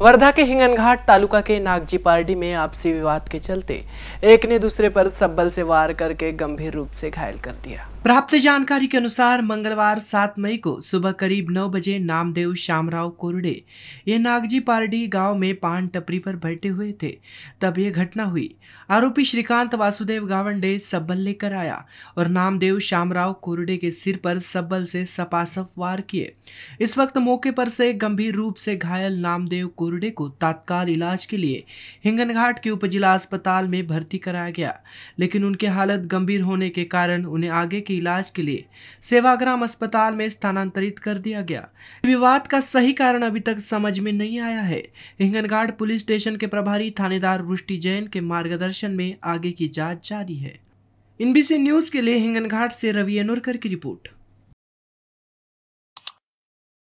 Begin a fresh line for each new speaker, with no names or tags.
वर्धा के हिंगनघाट तालुका के नागजी पार्टी में आपसी विवाद के चलते एक ने दूसरे पर सब्बल से वार करके गंभीर रूप से घायल कर दिया प्राप्त जानकारी के अनुसार मंगलवार 7 मई को सुबह करीब 9 बजे नामदेव श्यामराव कोरडे ये नागजी पार्टी गांव में पान टपरी पर बैठे हुए थे तब ये घटना हुई आरोपी श्रीकांत वासुदेव गावंडे सब्बल लेकर आया और नामदेव श्यामराव कोरडे के सिर पर सब्बल से सपासप वार किए इस वक्त मौके पर से गंभीर रूप से घायल नामदेव को कोरडे को तात्काल इलाज के लिए हिंगनघाट के उपजिला अस्पताल में भर्ती कराया गया लेकिन उनकी हालत गंभीर होने के कारण उन्हें आगे के इलाज के लिए सेवाग्राम अस्पताल में स्थानांतरित कर दिया गया विवाद का सही कारण अभी तक समझ में नहीं आया है हिंगनघाट पुलिस स्टेशन के प्रभारी थानेदार वृष्टि जैन के मार्गदर्शन में आगे की जाँच जारी है इनबीसी न्यूज़ के लिए हिंगनघाट से रवि एनोरकर की रिपोर्ट